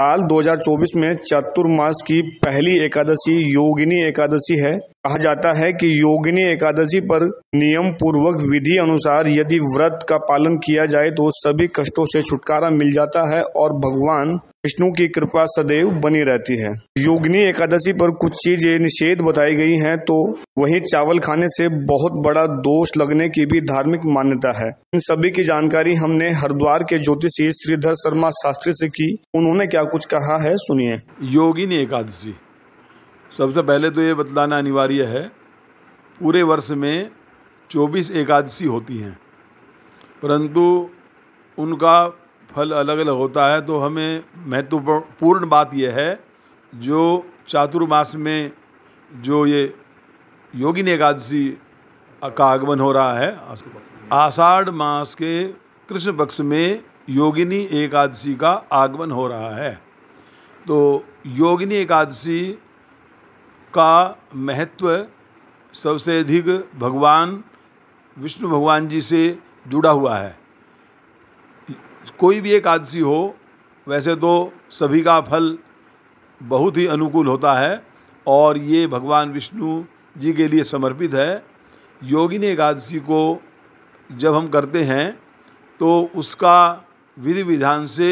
साल 2024 में चतुर्मास की पहली एकादशी योगिनी एकादशी है कहा जाता है कि योगिनी एकादशी पर नियम पूर्वक विधि अनुसार यदि व्रत का पालन किया जाए तो सभी कष्टों से छुटकारा मिल जाता है और भगवान विष्णु की कृपा सदैव बनी रहती है योगिनी एकादशी पर कुछ चीजें निषेध बताई गई हैं तो वहीं चावल खाने से बहुत बड़ा दोष लगने की भी धार्मिक मान्यता है इन सभी की जानकारी हमने हरिद्वार के ज्योतिषी श्रीधर शर्मा शास्त्री से की उन्होंने क्या कुछ कहा है सुनिए योगिनी एकादशी सबसे पहले तो ये बतलाना अनिवार्य है पूरे वर्ष में 24 एकादशी होती हैं परंतु उनका फल अलग अलग होता है तो हमें महत्वपूर्ण बात यह है जो चातुर्मास में जो ये योगिनी एकादशी का आगमन हो रहा है आषाढ़ मास के कृष्ण पक्ष में योगिनी एकादशी का आगमन हो रहा है तो योगिनी एकादशी का महत्व सबसे अधिक भगवान विष्णु भगवान जी से जुड़ा हुआ है कोई भी एकादशी हो वैसे तो सभी का फल बहुत ही अनुकूल होता है और ये भगवान विष्णु जी के लिए समर्पित है योगिनी एकादशी को जब हम करते हैं तो उसका विधि विधान से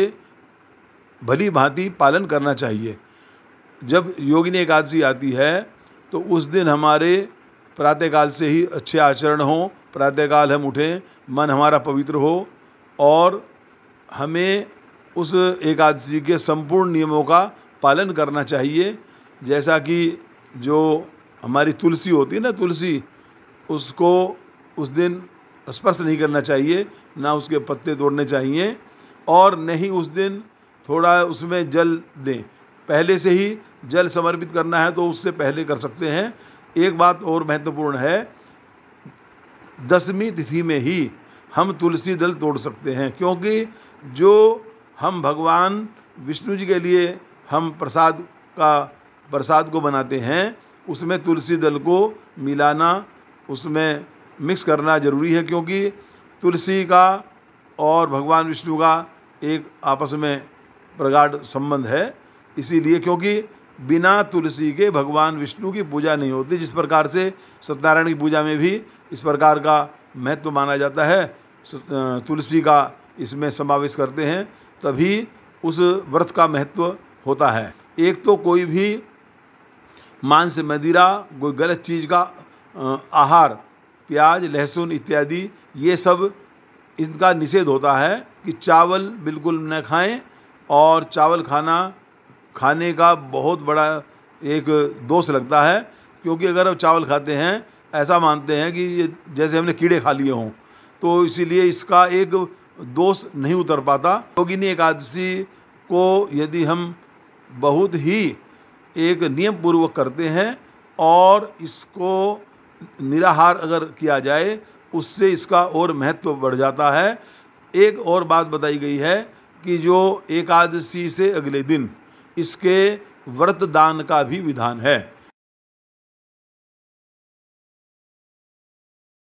भली भांति पालन करना चाहिए जब योगिनी एकादशी आती है तो उस दिन हमारे प्रातःकाल से ही अच्छे आचरण हों प्रातःकाल हम उठें मन हमारा पवित्र हो और हमें उस एकादशी के संपूर्ण नियमों का पालन करना चाहिए जैसा कि जो हमारी तुलसी होती है ना तुलसी उसको उस दिन स्पर्श नहीं करना चाहिए ना उसके पत्ते तोड़ने चाहिए और नहीं उस दिन थोड़ा उसमें जल दें पहले से ही जल समर्पित करना है तो उससे पहले कर सकते हैं एक बात और महत्वपूर्ण है दसवीं तिथि में ही हम तुलसी दल तोड़ सकते हैं क्योंकि जो हम भगवान विष्णु जी के लिए हम प्रसाद का प्रसाद को बनाते हैं उसमें तुलसी दल को मिलाना उसमें मिक्स करना ज़रूरी है क्योंकि तुलसी का और भगवान विष्णु का एक आपस में प्रगाढ़ संबंध है इसीलिए क्योंकि बिना तुलसी के भगवान विष्णु की पूजा नहीं होती जिस प्रकार से सत्यनारायण की पूजा में भी इस प्रकार का महत्व माना जाता है तुलसी का इसमें समावेश करते हैं तभी उस व्रत का महत्व होता है एक तो कोई भी मांस मदिरा कोई गलत चीज़ का आहार प्याज लहसुन इत्यादि ये सब इनका निषेध होता है कि चावल बिल्कुल न खाएं और चावल खाना खाने का बहुत बड़ा एक दोष लगता है क्योंकि अगर हम चावल खाते हैं ऐसा मानते हैं कि ये जैसे हमने कीड़े खा लिए हों तो इसीलिए इसका एक दोष नहीं उतर पाता योगिनी एकादशी को यदि हम बहुत ही एक नियम पूर्वक करते हैं और इसको निराहार अगर किया जाए उससे इसका और महत्व बढ़ जाता है एक और बात बताई गई है कि जो एकादशी से अगले दिन इसके व्रत दान का भी विधान है